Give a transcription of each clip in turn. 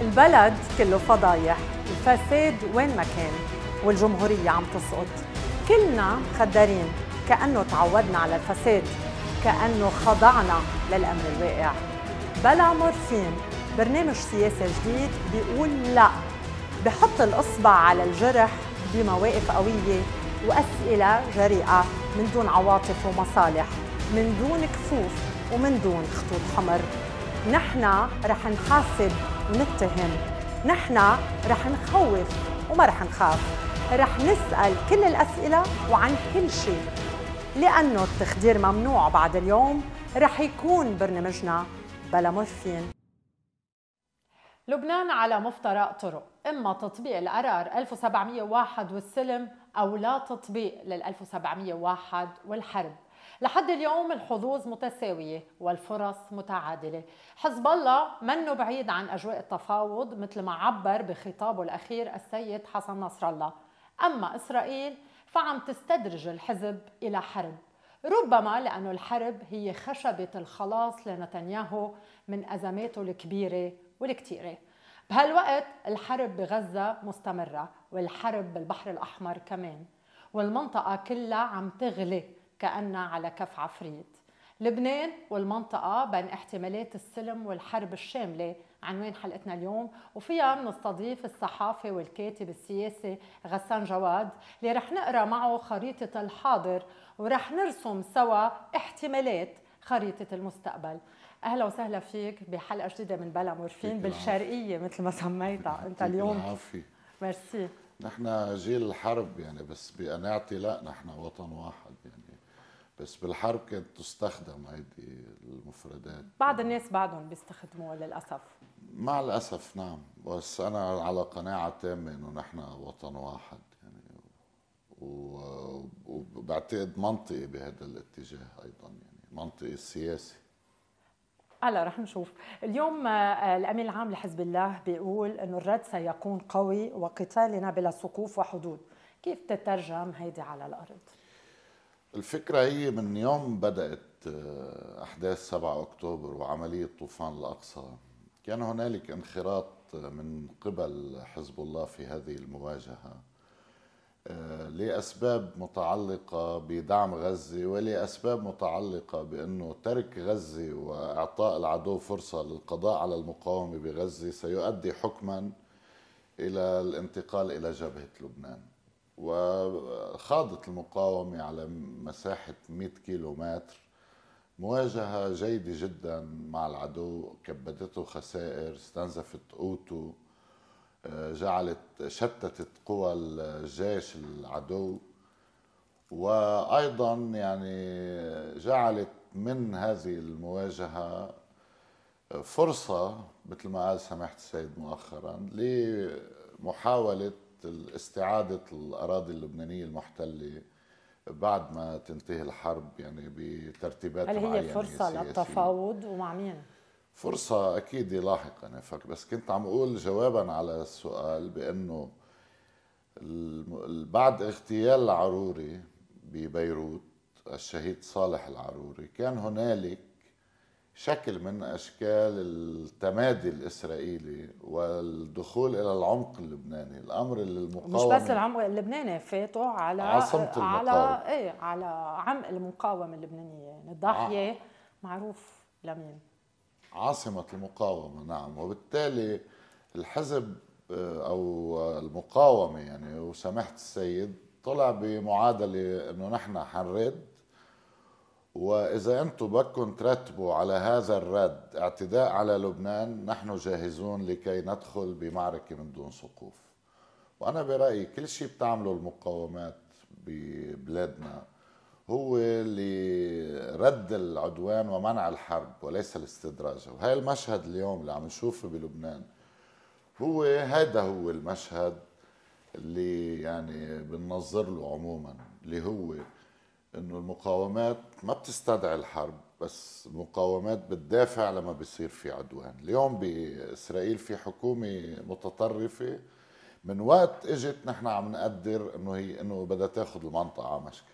البلد كله فضايح الفساد وين ما كان والجمهورية عم تسقط كلنا مخدرين كأنه تعودنا على الفساد كأنه خضعنا للأمر الواقع بلا مورفين برنامج سياسي جديد بيقول لا بحط الإصبع على الجرح بمواقف قوية وأسئلة جريئة من دون عواطف ومصالح من دون كفوف ومن دون خطوط حمر نحن رح نحاسب ونتهم نحن رح نخوف وما رح نخاف رح نسأل كل الأسئلة وعن كل شيء لأنه التخدير ممنوع بعد اليوم رح يكون برنامجنا بلا مورفين لبنان على مفترق طرق إما تطبيق القرار 1701 والسلم أو لا تطبيق لل 1701 والحرب لحد اليوم الحظوظ متساوية والفرص متعادلة حزب الله منه بعيد عن أجواء التفاوض مثل ما عبر بخطابه الأخير السيد حسن نصر الله أما إسرائيل فعم تستدرج الحزب إلى حرب ربما لأن الحرب هي خشبة الخلاص لنتنياهو من أزماته الكبيرة والكتيرة بهالوقت الحرب بغزة مستمرة والحرب بالبحر الأحمر كمان والمنطقة كلها عم تغلي كأنها على كف عفريت لبنان والمنطقة بين احتمالات السلم والحرب الشاملة عنوان حلقتنا اليوم وفيها منستضيف الصحافي والكاتب السياسي غسان جواد اللي رح نقرا معه خريطة الحاضر ورح نرسم سوا احتمالات خريطة المستقبل اهلا وسهلا فيك بحلقه جديده من بلا مورفين بالشرقيه مثل ما سميتها انت اليوم العافية. ميرسي نحن جيل الحرب يعني بس بقناعتي لا نحن وطن واحد يعني بس بالحرب كانت تستخدم هيدي المفردات بعض الناس بعدهم بيستخدموها للاسف مع الاسف نعم بس انا على قناعه تامه انه نحن وطن واحد يعني وبعتقد منطقي بهذا الاتجاه ايضا يعني منطقي السياسي هلا رح نشوف اليوم آه، الامين العام لحزب الله بيقول انه الرد سيكون قوي وقتالنا بلا سقوف وحدود كيف تترجم هيدي على الارض الفكرة هي من يوم بدأت آه، أحداث 7 أكتوبر وعملية طوفان الأقصى كان هنالك انخراط آه، من قبل حزب الله في هذه المواجهة آه، لأسباب متعلقة بدعم غزة ولأسباب متعلقة بأنه ترك غزة وإعطاء العدو فرصة للقضاء على المقاومة بغزة سيؤدي حكما إلى الانتقال إلى جبهة لبنان وخاضت المقاومة على مساحة 100 كيلو متر مواجهة جيدة جدا مع العدو كبدته خسائر استنزفت قوته آه، جعلت شتتت قوى الجيش العدو وأيضا يعني جعلت من هذه المواجهة فرصة مثل ما قال سماحة السيد مؤخرا لمحاولة استعادة الأراضي اللبنانية المحتلة بعد ما تنتهي الحرب يعني بترتيبات هل هي فرصة سياسية. للتفاوض ومع مين؟ فرصة أكيد لاحقا بس كنت عم أقول جوابا على السؤال بأنه بعد اغتيال العروري ببيروت الشهيد صالح العروري كان هنالك شكل من اشكال التمادي الاسرائيلي والدخول الى العمق اللبناني، الامر اللي المقاومه مش بس العمق اللبناني فاتوا على عاصمة المقاومة. على ايه على عمق المقاومه اللبنانيه، يعني الضاحيه ع... معروف لمين عاصمة المقاومة نعم وبالتالي الحزب آه، أو المقاومة يعني وسمحت السيد طلع بمعادلة أنه نحن حنرد واذا انتم بدكم ترتبوا على هذا الرد اعتداء على لبنان نحن جاهزون لكي ندخل بمعركه من دون سقوف وانا برايي كل شيء بتعمله المقاومات ببلادنا هو لرد العدوان ومنع الحرب وليس الاستدراج وهي المشهد اليوم اللي عم نشوفه بلبنان هو هذا هو المشهد اللي يعني بننظر له عموما اللي هو انه المقاومات ما بتستدعي الحرب بس المقاومات بتدافع لما بيصير في عدوان اليوم باسرائيل في حكومه متطرفه من وقت اجت نحن عم نقدر انه هي انه بدها تاخذ المنطقه مشكل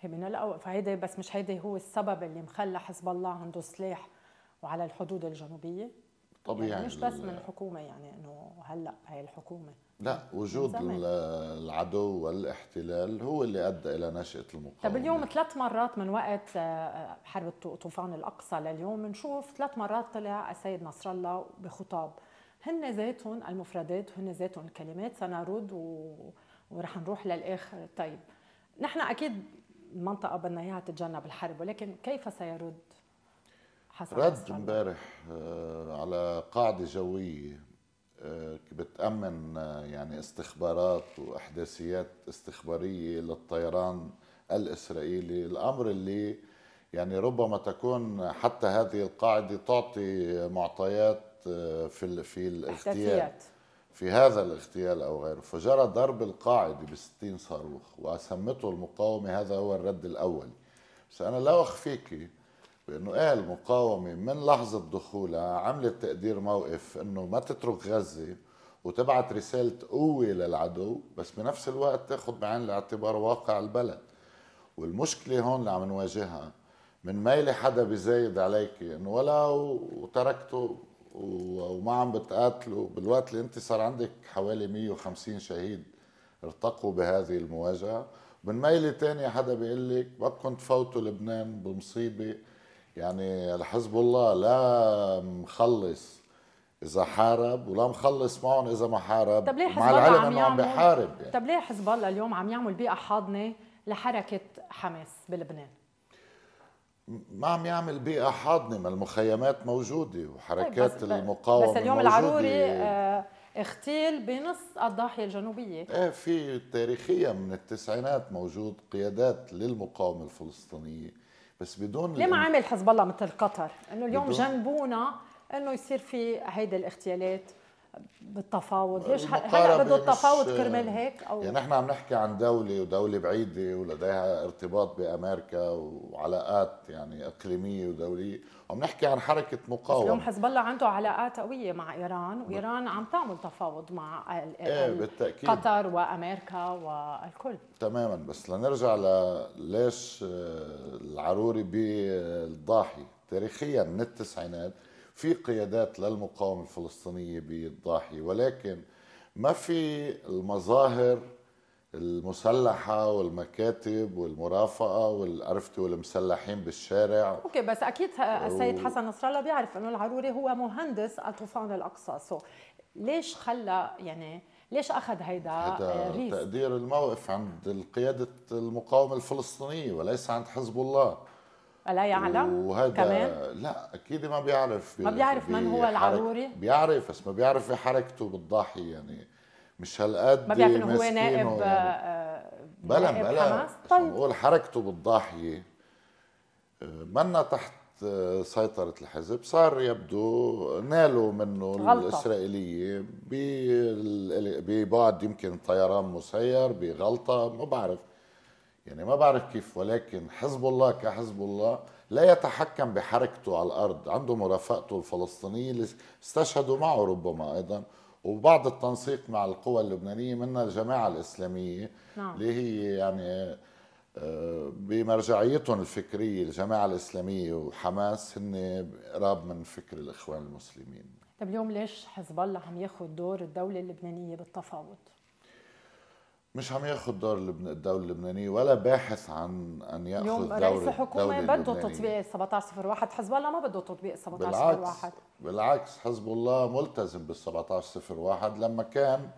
هي من الاول فهيدا بس مش هيدا هو السبب اللي مخلى حزب الله عنده سلاح وعلى الحدود الجنوبيه يعني طبيعي يعني مش بس من الحكومه يعني انه هلا هي الحكومه لا وجود العدو والاحتلال هو اللي ادى الى نشاه المقاومه طب اليوم ثلاث مرات من وقت آه، آه، حرب طوفان الاقصى لليوم بنشوف ثلاث مرات طلع السيد نصر الله بخطاب هن ذاتهم المفردات هن ذاتهم الكلمات سنرد و... ورح نروح للاخر طيب نحن اكيد المنطقه بدنا اياها تتجنب الحرب ولكن كيف سيرد حسن رد امبارح آه، على قاعده جويه آه، بتامن آه، يعني استخبارات واحداثيات استخباريه للطيران الاسرائيلي الامر اللي يعني ربما تكون حتى هذه القاعده تعطي معطيات في في الاغتيال في هذا الاغتيال او غيره فجرى ضرب القاعده ب 60 صاروخ وسمته المقاومه هذا هو الرد الاول بس انا لا اخفيكي بأنه أهل المقاومة من لحظة دخولها عملت تقدير موقف أنه ما تترك غزة وتبعت رسالة قوة للعدو بس بنفس الوقت تاخد بعين الاعتبار واقع البلد والمشكلة هون اللي عم نواجهها من ميلة حدا بزايد عليك انه ولو وتركته وما عم بتقاتله بالوقت اللي انت صار عندك حوالي 150 شهيد ارتقوا بهذه المواجهة من ميلة تانية حدا بيقول لك ما بدكم تفوتوا لبنان بمصيبة يعني الحزب الله لا مخلص اذا حارب ولا مخلص معهم اذا ما حارب طب ليه حزب مع العلم عم انه عم بحارب يعني. طب ليه حزب الله اليوم عم يعمل بيئه حاضنه لحركه حماس بلبنان ما عم يعمل بيئه حاضنه ما المخيمات موجوده وحركات طيب بس المقاومه بس اليوم موجودة. العروري آه، اغتيل بنص الضاحيه الجنوبيه ايه في تاريخيا من التسعينات موجود قيادات للمقاومه الفلسطينيه بس بدون ليه ما عامل حزب الله مثل قطر انه اليوم جنبونا انه يصير في هيدي الاغتيالات بالتفاوض ليش هلا بده التفاوض كرمال هيك او يعني نحن عم نحكي عن دوله ودوله بعيده ولديها ارتباط بامريكا وعلاقات يعني اقليميه ودوليه عم نحكي عن حركه مقاومه اليوم حزب الله عنده علاقات قويه مع ايران وايران عم تعمل تفاوض مع ال ايه بالتاكيد قطر وامريكا والكل تماما بس لنرجع ليش آه، العروري بالضاحي تاريخيا من التسعينات في قيادات للمقاومة الفلسطينية بالضاحية ولكن ما في المظاهر المسلحة والمكاتب والمرافقة والأرفتة والمسلحين بالشارع أوكي بس أكيد السيد حسن نصر الله بيعرف أنه العروري هو مهندس الطوفان الأقصى سو ليش خلى يعني ليش اخذ هيدا, هيدا ريس؟ تقدير الموقف عند قياده المقاومه الفلسطينيه وليس عند حزب الله ألا يعلم وهذا كمان؟ لا أكيد ما بيعرف ما بيعرف من هو العروري؟ بيعرف بس ما بيعرف في حركته بالضاحي يعني مش هالقد ما بيعرف انه هو نائب يعني. آه، بلا بلا طيب بقول حركته بالضاحيه آه، منا تحت آه، سيطرة الحزب صار يبدو نالوا منه غلطة. الإسرائيلية ببعد يمكن طيران مسير بغلطة ما بعرف يعني ما بعرف كيف ولكن حزب الله كحزب الله لا يتحكم بحركته على الارض، عنده مرافقته الفلسطينيه اللي استشهدوا معه ربما ايضا وبعض التنسيق مع القوى اللبنانيه منها الجماعه الاسلاميه نعم. اللي هي يعني آه، بمرجعيتهم الفكريه الجماعه الاسلاميه وحماس هن قراب من فكر الاخوان المسلمين طب اليوم ليش حزب الله عم ياخذ دور الدوله اللبنانيه بالتفاوض؟ مش عم ياخذ دور الدوله اللبنانيه ولا باحث عن ان ياخذ اليوم رئيس الحكومه بده تطبيق 1701 حزب الله ما بده تطبيق 1701 بالعكس بالعكس حزب الله ملتزم بال 1701 لما كان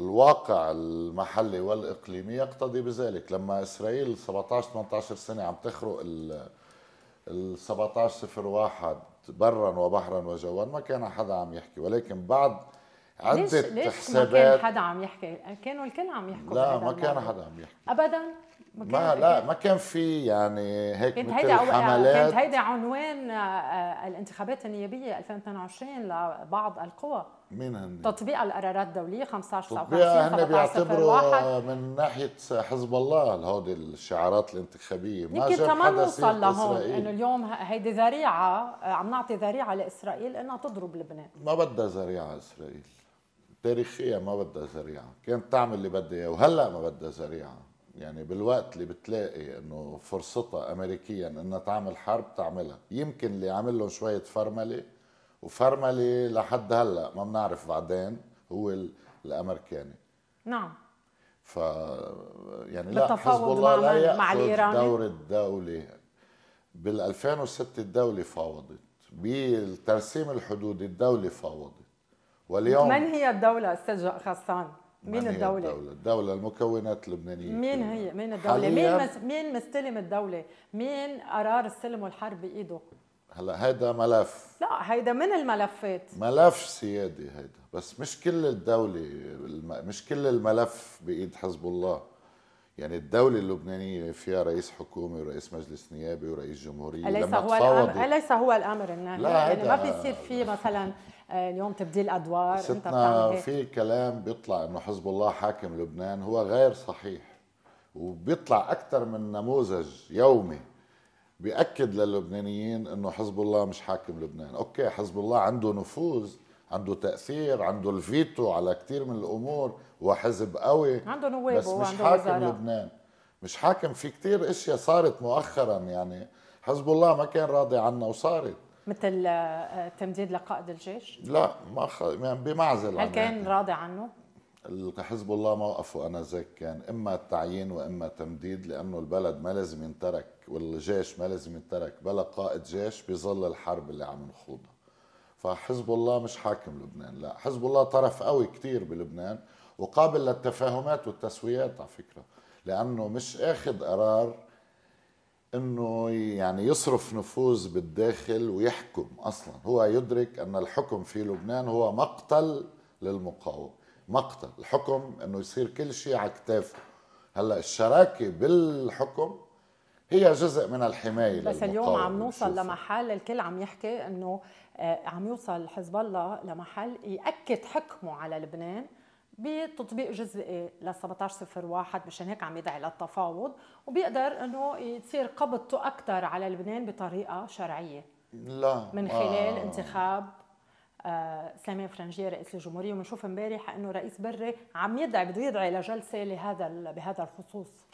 الواقع المحلي والاقليمي يقتضي بذلك لما اسرائيل 17 18 سنه عم تخرق ال ال 1701 برا وبحرا وجوا ما كان حدا عم يحكي ولكن بعد عده ليش ليش حسابات ما كان حدا عم يحكي كانوا الكل عم يحكوا لا ما كان حدا عم يحكي ابدا ما, كان ما لا ما كان في يعني هيك كانت هيدا حملات كانت هيدا عنوان آه، آه، الانتخابات النيابيه 2022 لبعض القوى مين هن؟ تطبيق القرارات الدوليه 15 تطبيقها هن بيعتبروا من ناحيه حزب الله هودي الشعارات الانتخابيه ما يمكن كمان نوصل لهون انه اليوم هيدي ذريعه آه، عم نعطي ذريعه لاسرائيل انها تضرب لبنان ما بدها ذريعه اسرائيل تاريخيا ما بدها سريعه كانت تعمل اللي بدها اياه وهلا ما بدها سريعه يعني بالوقت اللي بتلاقي انه فرصتها امريكيا انها تعمل حرب تعملها يمكن اللي عامل لهم شويه فرمله وفرمله لحد هلا ما بنعرف بعدين هو الامريكاني نعم ف يعني لا حزب الله لا ياخذ دور الدوله بال 2006 الدوله فاوضت بالترسيم الحدود الدوله فاوضت واليوم من هي الدولة أستاذ غسان؟ مين الدولة؟ الدولة؟ الدولة المكونات اللبنانية مين هي؟ مين الدولة؟ مين مس... مين مستلم الدولة؟ مين قرار السلم والحرب بإيده؟ هلا هيدا ملف لا هيدا من الملفات ملف سيادي هيدا بس مش كل الدولة مش كل الملف بإيد حزب الله يعني الدولة اللبنانية فيها رئيس حكومة ورئيس مجلس نيابي ورئيس جمهورية أليس لما هو الأمر أليس هو الأمر النهائي يعني ما بيصير في مثلا آه، اليوم تبديل أدوار ستنا انت في كلام بيطلع إنه حزب الله حاكم لبنان هو غير صحيح وبيطلع أكثر من نموذج يومي بيأكد للبنانيين إنه حزب الله مش حاكم لبنان أوكي حزب الله عنده نفوذ عنده تاثير عنده الفيتو على كثير من الامور وحزب قوي عنده نواب بس مش حاكم وزارة. لبنان مش حاكم في كثير اشياء صارت مؤخرا يعني حزب الله ما كان راضي عنا وصارت مثل آه، تمديد لقائد الجيش؟ لا ما خ... يعني بمعزل هل كان يعني. راضي عنه؟ حزب الله موقفه انا زيك كان اما التعيين واما تمديد لانه البلد ما لازم ينترك والجيش ما لازم ينترك بلا قائد جيش بظل الحرب اللي عم نخوضها فحزب الله مش حاكم لبنان لا حزب الله طرف قوي كتير بلبنان وقابل للتفاهمات والتسويات على فكرة لأنه مش أخذ قرار أنه يعني يصرف نفوذ بالداخل ويحكم أصلا هو يدرك أن الحكم في لبنان هو مقتل للمقاومة مقتل الحكم أنه يصير كل شيء على كتافه هلا الشراكة بالحكم هي جزء من الحماية بس اليوم عم نوصل لمحل الكل عم يحكي أنه آه، عم يوصل حزب الله لمحل ياكد حكمه على لبنان بتطبيق جزئي ل 1701 مشان هيك عم يدعي للتفاوض وبيقدر انه يصير قبضته اكثر على لبنان بطريقه شرعيه لا من خلال آه. انتخاب آه سامي فرنجيه رئيس الجمهوريه وبنشوف امبارح انه رئيس بري عم يدعي بده يدعي لجلسه لهذا بهذا الخصوص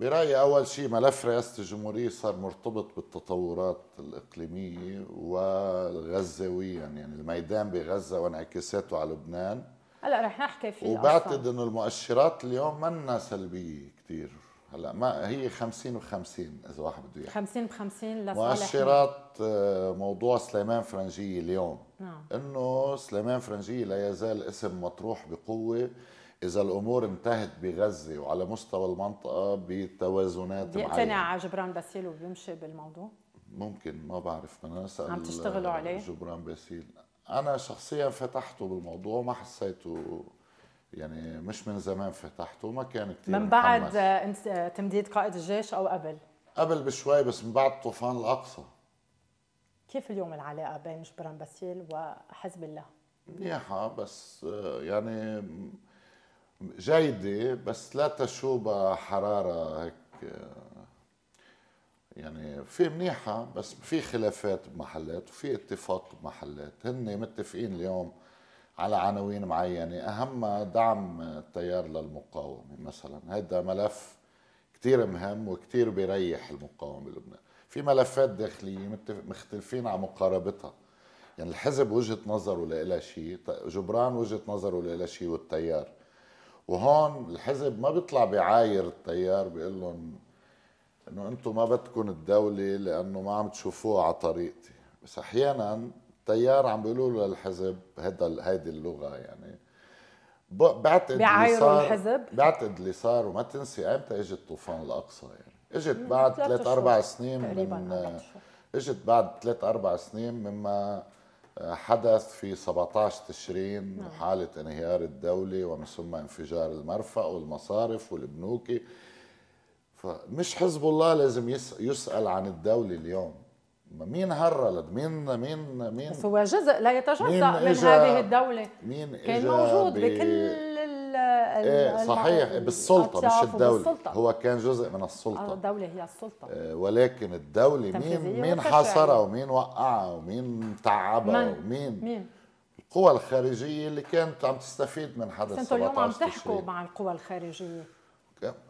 برايي اول شيء ملف رئاسه الجمهوريه صار مرتبط بالتطورات الاقليميه وغزاويا يعني الميدان بغزه وانعكاساته على لبنان هلا رح نحكي فيه وبعتقد انه المؤشرات اليوم منا سلبيه كثير هلا ما هي 50 و50 اذا واحد بده يحكي 50 ب 50 لصالح مؤشرات آه، موضوع سليمان فرنجيه اليوم نعم انه سليمان فرنجيه لا يزال اسم مطروح بقوه اذا الامور انتهت بغزه وعلى مستوى المنطقه بتوازنات معينه بيقتنع جبران باسيل وبيمشي بالموضوع؟ ممكن ما بعرف انا اسال عم تشتغلوا عليه؟ جبران باسيل انا شخصيا فتحته بالموضوع ما حسيته يعني مش من زمان فتحته ما كان كثير من بعد انت تمديد قائد الجيش او قبل؟ قبل بشوي بس من بعد طوفان الاقصى كيف اليوم العلاقه بين جبران باسيل وحزب الله؟ منيحه بس آه، يعني جيدة بس لا تشوبها حرارة هيك يعني في منيحة بس في خلافات بمحلات وفي اتفاق بمحلات هن متفقين اليوم على عناوين معينة أهمها دعم التيار للمقاومة مثلا هذا ملف كتير مهم وكتير بيريح المقاومة بلبنان في ملفات داخلية مختلفين على مقاربتها يعني الحزب وجهة نظره لإلها شيء جبران وجهة نظره لإلها شيء والتيار وهون الحزب ما بيطلع بعاير التيار بيقول لهم انه انتم ما بدكم الدوله لانه ما عم تشوفوها على طريقتي بس احيانا التيار عم بيقولوا للحزب هذا هيدي اللغه يعني بعتقد اللي بيعايروا الحزب بعتقد اللي صار وما تنسي امتى اجت طوفان الاقصى يعني اجت بعد ثلاث اربع سنين من اجت بعد ثلاث اربع سنين مما حدث في 17 تشرين نعم. حالة انهيار الدولة ومن ثم انفجار المرفأ والمصارف والبنوك فمش حزب الله لازم يسأل عن الدولة اليوم مين هرلت مين مين مين هو جزء لا يتجزأ من هذه الدولة مين كان موجود بكل إيه صحيح بالسلطه مش الدوله بالسلطة. هو كان جزء من السلطه آه، الدوله هي السلطه آه، ولكن الدوله مين مين حاصرها ومين وقعها ومين تعبها ومين مين القوى الخارجيه اللي كانت عم تستفيد من حدث 17 اليوم عم تحكوا مع القوى الخارجيه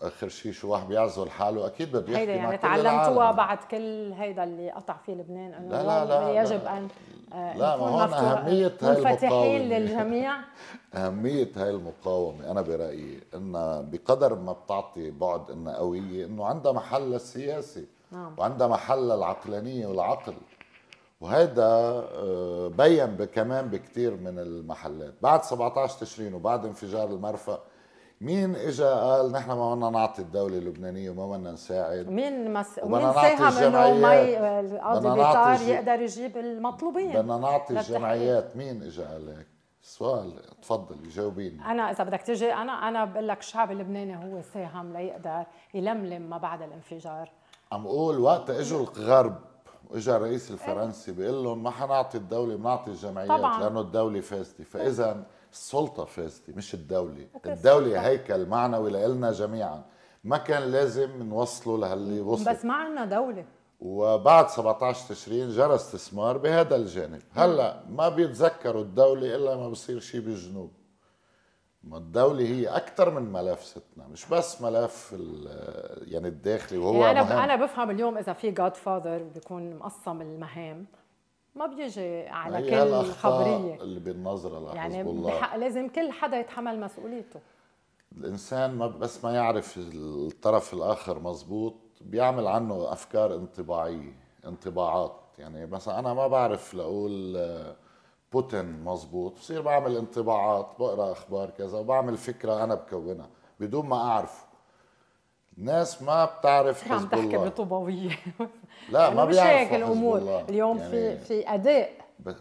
اخر شيء شو واحد بيعزل حاله اكيد بده يحكي هيدا يعني تعلمتوها بعد كل هيدا اللي قطع فيه لبنان انه لا لا لا يجب لا ان آه، لا ما هون اهميه هاي المقاومه للجميع اهميه هاي المقاومه انا برايي انها بقدر ما بتعطي بعد انها قويه انه عندها محل السياسي نعم. وعندها محل العقلانيه والعقل وهذا آه، بين كمان بكثير من المحلات بعد 17 تشرين وبعد انفجار المرفأ مين اجى قال نحن ما بدنا نعطي الدوله اللبنانيه وما بدنا نساعد مين مس... مين ساهم انه ما القاضي بيطار يقدر يجيب المطلوبين بدنا نعطي الجمعيات مين اجى قال هيك سؤال تفضلي جاوبيني انا اذا بدك تجي انا انا بقول لك الشعب اللبناني هو ساهم ليقدر يلملم ما بعد الانفجار عم اقول وقت اجوا الغرب واجا الرئيس الفرنسي إيه. بيقول لهم ما حنعطي الدوله بنعطي الجمعيات طبعاً. لانه الدوله فاسده فاذا السلطة فازت مش الدولة الدولة هيكل معنوي لإلنا جميعا ما كان لازم نوصله لهاللي وصل بس ما عندنا دولة وبعد 17 تشرين جرى استثمار بهذا الجانب هلا ما بيتذكروا الدولة إلا ما بصير شيء بالجنوب ما الدولة هي أكثر من ملف ستنا مش بس ملف يعني الداخلي وهو يعني أنا مهم. أنا بفهم اليوم إذا في جاد فاذر بيكون مقسم المهام ما بيجي على كل خبريه اللي بالنظره لحزب يعني الله لازم كل حدا يتحمل مسؤوليته الانسان ما بس ما يعرف الطرف الاخر مزبوط بيعمل عنه افكار انطباعيه انطباعات يعني مثلا انا ما بعرف لاقول آه، بوتين مزبوط بصير بعمل انطباعات بقرا اخبار كذا وبعمل فكره انا بكونها بدون ما اعرفه الناس ما بتعرف حزب الله عم تحكي بطوباويه لا يعني ما مش هيك الامور اليوم يعني في في اداء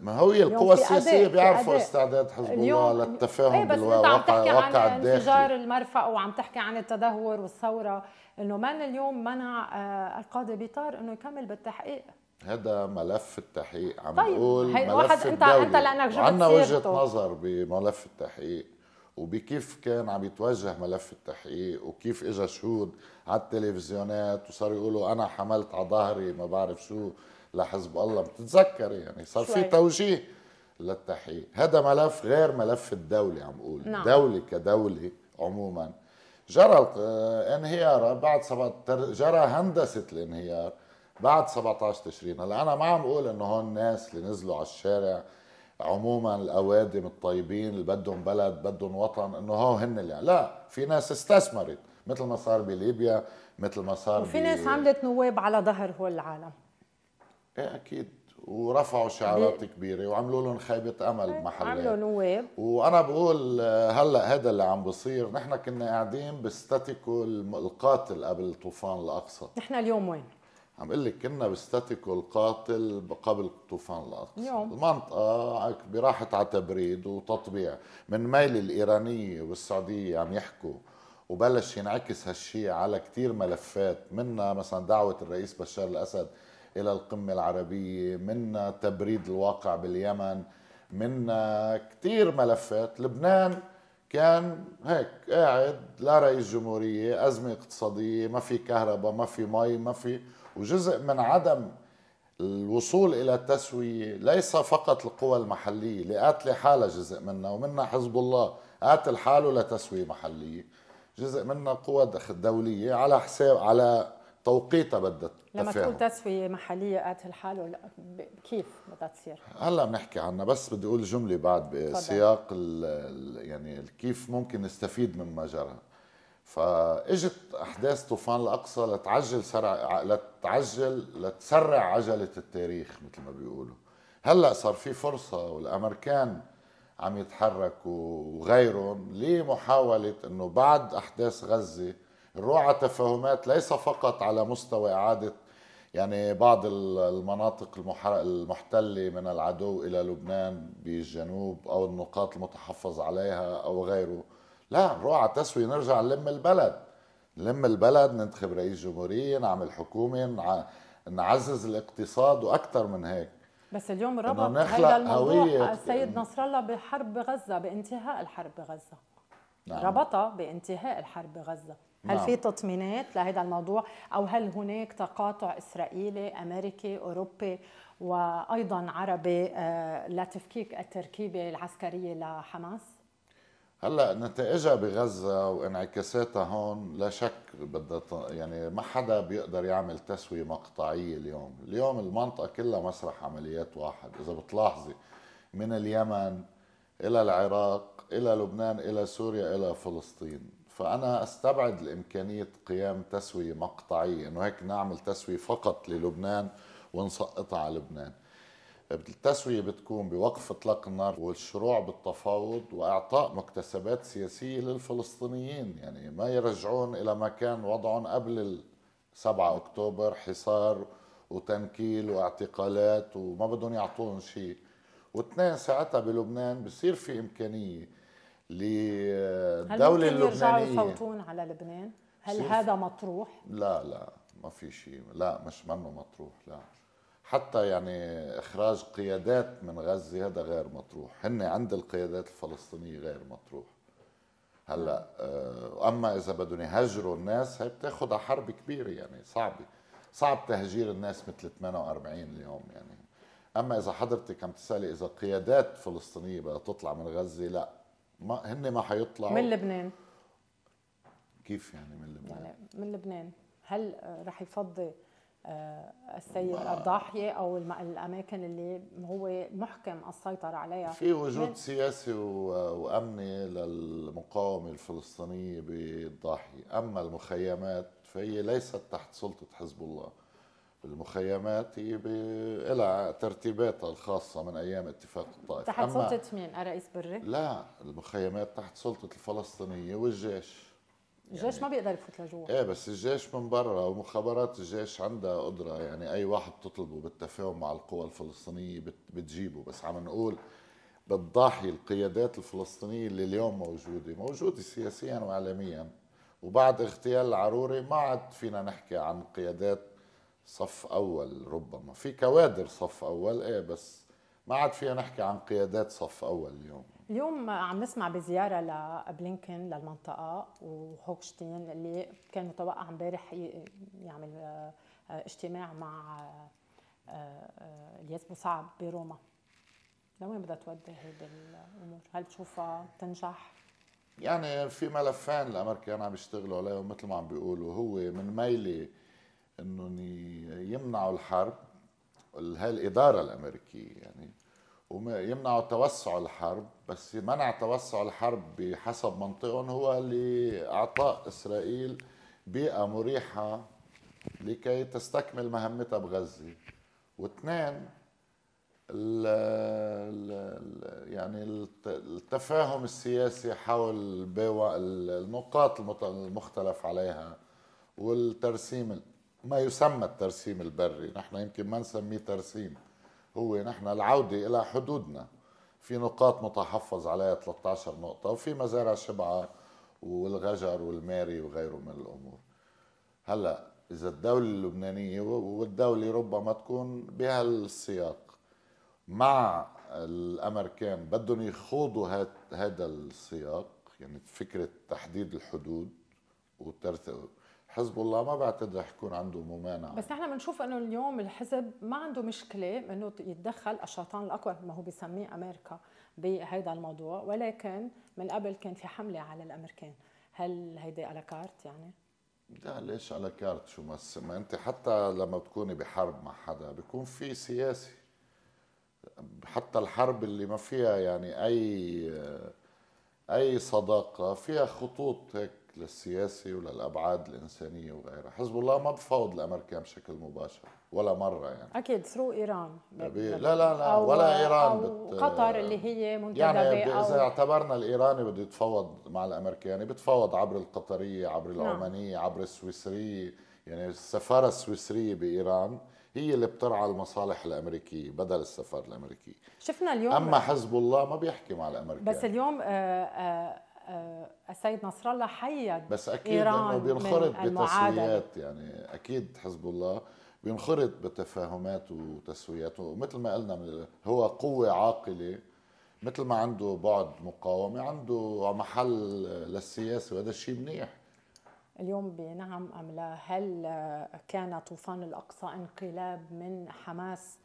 ما هو القوى السياسيه بيعرفوا استعداد حزب الله للتفاهم إيه، بالواقع بس انت عم تحكي عن انفجار المرفأ وعم تحكي عن التدهور والثوره انه من اليوم منع آه، القاضي بيطار انه يكمل بالتحقيق هذا ملف التحقيق عم طيب. بقول ملف واحد الدولة. انت انت لانك جبت وجهه نظر بملف التحقيق وبكيف كان عم يتوجه ملف التحقيق وكيف اجى شهود على التلفزيونات وصاروا يقولوا انا حملت على ظهري ما بعرف شو لحزب الله بتتذكر يعني صار في توجيه للتحقيق هذا ملف غير ملف الدولة عم بقول نعم. دولة كدولة عموما جرى آه، انهيارها بعد سبع... جرى هندسة الانهيار بعد 17 تشرين هلا انا ما عم بقول انه هون الناس اللي نزلوا على الشارع عموما الاوادم الطيبين اللي بدهم بلد بدهم وطن انه هو هن اللي يعني. لا في ناس استثمرت مثل ما صار بليبيا مثل ما صار وفي ناس عملت نواب على ظهر هو العالم ايه اكيد ورفعوا شعارات كبيره وعملوا لهم خيبه امل إيه، محلات عملوا نواب وانا بقول آه، هلا هذا اللي عم بصير نحن كنا قاعدين بستاتيكو القاتل قبل طوفان الاقصى نحن اليوم وين؟ عم اقول لك كنا بستاتيكو القاتل قبل طوفان الاقصى يوم. المنطقه راحت على تبريد وتطبيع من ميل الايرانيه والسعوديه عم يحكوا وبلش ينعكس هالشيء على كثير ملفات منا مثلا دعوه الرئيس بشار الاسد الى القمه العربيه منا تبريد الواقع باليمن منا كثير ملفات لبنان كان هيك قاعد لا رئيس جمهوريه ازمه اقتصاديه ما في كهرباء ما في مي ما في وجزء من عدم الوصول الى التسويه ليس فقط القوى المحليه اللي قاتله حالها جزء منها ومنها حزب الله قاتل حاله لتسويه محليه جزء منها قوى دوليه على حساب على توقيتها بدها لما تكون تسويه محليه قاتل حاله كيف بدها تصير؟ هلا بنحكي عنها بس بدي اقول جمله بعد بسياق يعني كيف ممكن نستفيد مما جرى فاجت احداث طوفان الاقصى لتعجل سرع لتعجل لتسرع عجله التاريخ مثل ما بيقولوا هلا صار في فرصه والامريكان عم يتحركوا وغيرهم لمحاوله انه بعد احداث غزه نروح على تفاهمات ليس فقط على مستوى اعاده يعني بعض المناطق المحتله من العدو الى لبنان بالجنوب او النقاط المتحفظ عليها او غيره لا نروح على التسوية نرجع نلم البلد نلم البلد ننتخب رئيس جمهورية نعمل حكومة نع... نعزز الاقتصاد وأكثر من هيك بس اليوم ربط هذا الموضوع هوية. السيد نصر الله بحرب بغزه بانتهاء الحرب بغزة نعم. ربطها بانتهاء الحرب بغزة هل نعم. في تطمينات لهذا الموضوع أو هل هناك تقاطع إسرائيلي أمريكي أوروبي وأيضا عربي آه، لتفكيك التركيبة العسكرية لحماس؟ هلا نتائجها بغزه وانعكاساتها هون لا شك بدها يعني ما حدا بيقدر يعمل تسويه مقطعيه اليوم، اليوم المنطقه كلها مسرح عمليات واحد، اذا بتلاحظي من اليمن الى العراق الى لبنان الى سوريا الى فلسطين، فانا استبعد الامكانيه قيام تسويه مقطعيه انه هيك نعمل تسويه فقط للبنان ونسقطها على لبنان. التسوية بتكون بوقف اطلاق النار والشروع بالتفاوض واعطاء مكتسبات سياسية للفلسطينيين يعني ما يرجعون الى ما كان وضعهم قبل 7 اكتوبر حصار وتنكيل واعتقالات وما بدهم يعطوهم شيء واثنين ساعتها بلبنان بصير في امكانيه للدوله اللبنانيه هل يرجعوا يفوتون على لبنان؟ هل هذا مطروح؟ لا لا ما في شيء لا مش منه مطروح لا حتى يعني اخراج قيادات من غزه هذا غير مطروح هن عند القيادات الفلسطينيه غير مطروح هلا آه، اما اذا بدهم يهجروا الناس هي بتاخذها حرب كبيره يعني صعبه صعب تهجير الناس مثل 48 اليوم يعني اما اذا حضرتك عم تسالي اذا قيادات فلسطينيه بدها تطلع من غزه لا ما هن ما حيطلعوا من لبنان كيف يعني من لبنان؟ يعني من لبنان هل آه، رح يفضي آه، السيد الضاحيه او الاماكن اللي هو محكم السيطره عليها في وجود سياسي وامني للمقاومه الفلسطينيه بالضاحيه، اما المخيمات فهي ليست تحت سلطه حزب الله. المخيمات هي لها ترتيباتها الخاصه من ايام اتفاق الطائف تحت سلطه مين؟ رئيس بري؟ لا، المخيمات تحت سلطه الفلسطينيه والجيش الجيش يعني ما بيقدر يفوت لجوا ايه بس الجيش من برا ومخابرات الجيش عندها قدره يعني اي واحد بتطلبه بالتفاهم مع القوى الفلسطينيه بتجيبه بس عم نقول بالضاحيه القيادات الفلسطينيه اللي اليوم موجوده موجوده سياسيا واعلاميا وبعد اغتيال العروري ما عاد فينا نحكي عن قيادات صف اول ربما في كوادر صف اول ايه بس ما عاد فينا نحكي عن قيادات صف اول اليوم اليوم عم نسمع بزياره لبلينكن للمنطقه وهوكشتين اللي كان متوقع امبارح يعمل آه، اجتماع مع آه، آه، الياس مصعب بروما لوين بدها تودي هيدي الامور؟ هل بتشوفها تنجح؟ يعني في ملفين الامريكان عم يشتغلوا عليهم مثل ما عم بيقولوا هو من ميلي انهم يمنعوا الحرب هالاداره الامريكيه يعني ويمنعوا توسع الحرب بس منع توسع الحرب بحسب منطقهم هو لإعطاء إسرائيل بيئة مريحة لكي تستكمل مهمتها بغزة واثنين ال يعني التفاهم السياسي حول النقاط المختلف عليها والترسيم ما يسمى الترسيم البري نحن يمكن ما نسميه ترسيم هو نحن العودة إلى حدودنا في نقاط متحفظ عليها 13 نقطة وفي مزارع شبعة والغجر والماري وغيره من الأمور هلأ إذا الدولة اللبنانية والدولة ربما تكون بهالسياق مع الأمريكان بدهم يخوضوا هذا السياق يعني فكرة تحديد الحدود وترتيب حزب الله ما بعتقد رح يكون عنده ممانعه بس نحن بنشوف انه اليوم الحزب ما عنده مشكله انه يتدخل الشيطان الاكبر ما هو بيسميه امريكا بهذا الموضوع ولكن من قبل كان في حمله على الامريكان هل هيدي على كارت يعني؟ لا ليش على كارت شو ما ما انت حتى لما بتكوني بحرب مع حدا بيكون في سياسي حتى الحرب اللي ما فيها يعني اي اي صداقه فيها خطوط هيك للسياسة وللابعاد الانسانيه وغيرها، حزب الله ما بفاوض الامريكان بشكل مباشر ولا مره يعني اكيد ثرو ايران لا لا لا أو ولا ايران أو بت... قطر اللي هي منتدبه يعني أو... اذا اعتبرنا الايراني بده يتفاوض مع الامريكاني يعني بتفاوض عبر القطريه، عبر العمانيه، نعم. عبر السويسريه، يعني السفاره السويسريه بايران هي اللي بترعى المصالح الامريكيه بدل السفاره الامريكيه شفنا اليوم اما حزب الله ما بيحكي مع الامريكان بس اليوم آآ آه، آآ آه، آه، السيد نصر الله حيد بس اكيد ايران بينخرط بتسويات يعني اكيد حزب الله بينخرط بتفاهمات وتسويات ومثل ما قلنا هو قوه عاقله مثل ما عنده بعد مقاومه عنده محل للسياسه وهذا الشيء منيح اليوم بنعم ام لا هل كان طوفان الاقصى انقلاب من حماس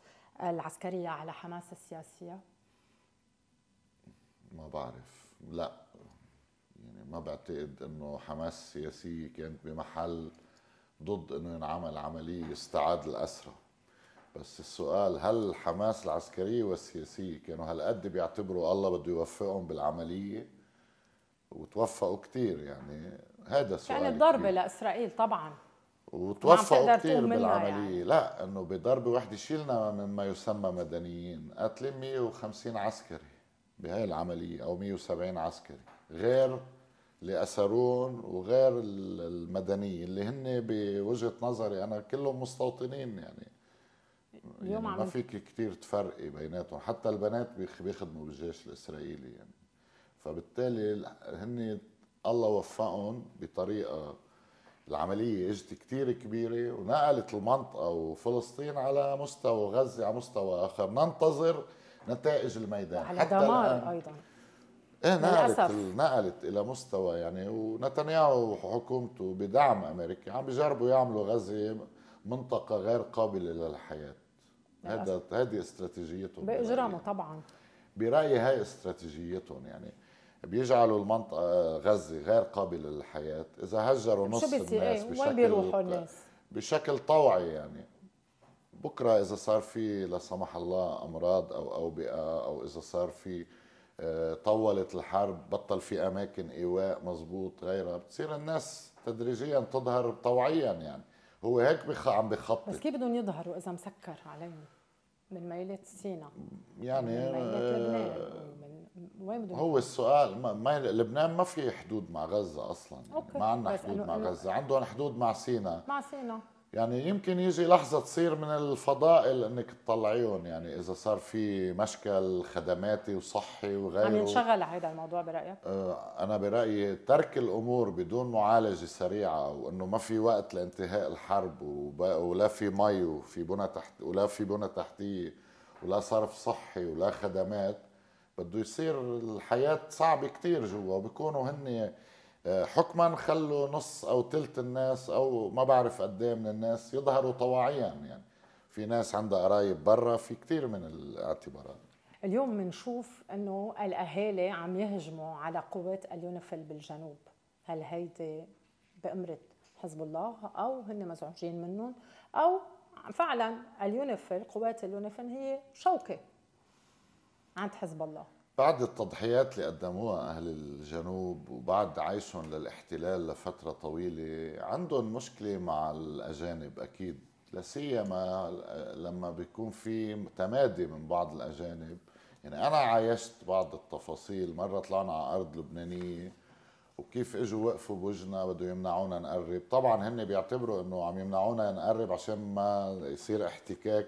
العسكريه على حماس السياسيه؟ ما بعرف لا يعني ما بعتقد انه حماس السياسيه كانت بمحل ضد انه ينعمل عملية استعاد الأسرى بس السؤال هل حماس العسكرية والسياسية كانوا هالقد بيعتبروا الله بده يوفقهم بالعملية وتوفقوا كتير يعني هذا السؤال كانت ضربة لإسرائيل طبعا وتوفقوا كثير بالعمليه يعني. لا انه بضربه وحده شيلنا مما يسمى مدنيين قاتلين 150 عسكري بهاي العمليه او 170 عسكري غير اللي وغير المدنيين اللي هن بوجهة نظري أنا كلهم مستوطنين يعني اليوم يعني ما فيك كتير تفرقي بيناتهم حتى البنات بيخدموا بالجيش الإسرائيلي يعني فبالتالي هن الله وفقهم بطريقة العملية اجت كتير كبيرة ونقلت المنطقة وفلسطين على مستوى غزة على مستوى آخر ننتظر نتائج الميدان على حتى دمار أيضا ايه نقلت للأسف. نقلت الى مستوى يعني ونتنياهو وحكومته بدعم امريكي عم بيجربوا يعملوا غزه منطقه غير قابله للحياه هذا هذه استراتيجيتهم باجرامه طبعا برايي هاي استراتيجيتهم يعني بيجعلوا المنطقه غزه غير قابله للحياه اذا هجروا نص إيه، الناس ايه؟ بشكل بيروحوا الناس بشكل طوعي يعني بكره اذا صار في لا سمح الله امراض او اوبئه او اذا صار في آه، طولت الحرب بطل في اماكن ايواء مزبوط غيرها بتصير الناس تدريجيا تظهر طوعيا يعني هو هيك بخ... عم بخطط بس كيف بدهم يظهروا اذا مسكر عليهم من ميلات سينا يعني من ميلات آه، لبنان وين بدهم هو السؤال ما, ما لبنان ما في حدود مع غزه اصلا يعني أوكي. ما عندنا حدود مع غزه عندهم حدود مع سينا مع سينا يعني يمكن يجي لحظة تصير من الفضائل انك تطلعيهم يعني اذا صار في مشكل خدماتي وصحي وغيره عم ينشغل على هذا الموضوع برأيك؟ آه، انا برأيي ترك الامور بدون معالجة سريعة وانه ما في وقت لانتهاء الحرب ولا في مي وفي بنى تحت ولا في بنى تحتية ولا صرف صحي ولا خدمات بده يصير الحياة صعبة كثير جوا وبكونوا هن حكما خلوا نص او ثلث الناس او ما بعرف قد إيه من الناس يظهروا طواعيا يعني في ناس عندها قرايب برا في كثير من الاعتبارات اليوم بنشوف انه الاهالي عم يهجموا على قوات اليونيفيل بالجنوب هل هيدي بامره حزب الله او هن مزعوجين منهم او فعلا اليونيفيل قوات اليونيفيل هي شوكه عند حزب الله بعد التضحيات اللي قدموها أهل الجنوب وبعد عيشهم للاحتلال لفترة طويلة عندهم مشكلة مع الأجانب أكيد لا سيما لما بيكون في تمادي من بعض الأجانب يعني أنا عايشت بعض التفاصيل مرة طلعنا على أرض لبنانية وكيف اجوا وقفوا بوجنا بده يمنعونا نقرب طبعا هن بيعتبروا انه عم يمنعونا نقرب عشان ما يصير احتكاك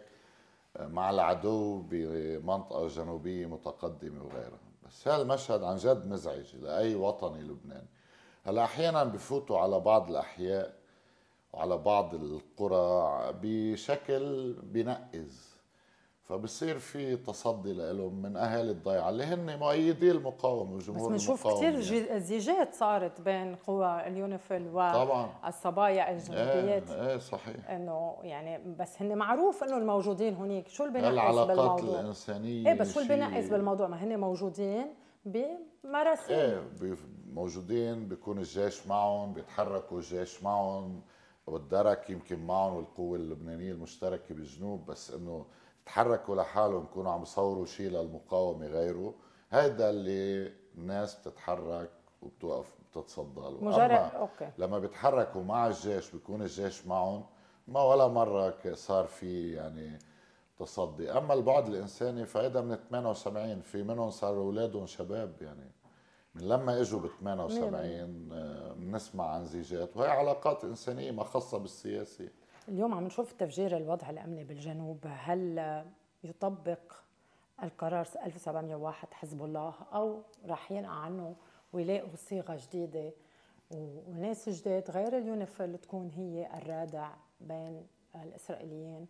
مع العدو بمنطقة جنوبية متقدمة وغيرها بس هذا المشهد عن جد مزعج لأي وطني لبناني هلا أحيانا بفوتوا على بعض الأحياء وعلى بعض القرى بشكل بنقز فبصير في تصدي لهم من اهالي الضيعه اللي هن مؤيدي المقاومه وجمهور المقاومه بس بنشوف كثير يعني. زيجات صارت بين قوى اليونيفيل والصبايا الجنوبيات ايه, ايه صحيح انه يعني بس هن معروف انه الموجودين هنيك شو اللي بنقص بالموضوع الانسانيه ايه بس شو اللي بنقص بالموضوع ما هن موجودين بمراسم ايه موجودين بيكون الجيش معهم بيتحركوا الجيش معهم والدرك يمكن معهم والقوة اللبنانية المشتركة بالجنوب بس انه تحركوا لحالهم يكونوا عم يصوروا شيء للمقاومه غيره هيدا اللي الناس بتتحرك وبتوقف بتتصدى له مجرد أوكي. لما بيتحركوا مع الجيش بيكون الجيش معهم ما ولا مره صار في يعني تصدي اما البعد الانساني فهيدا من 78 في منهم صاروا اولادهم شباب يعني من لما اجوا ب 78 آه، بنسمع عن زيجات وهي علاقات انسانيه ما خاصه بالسياسه اليوم عم نشوف تفجير الوضع الامني بالجنوب هل يطبق القرار 1701 حزب الله او راح ينقع عنه ويلاقوا صيغه جديده وناس جداد غير اليونيفيل تكون هي الرادع بين الاسرائيليين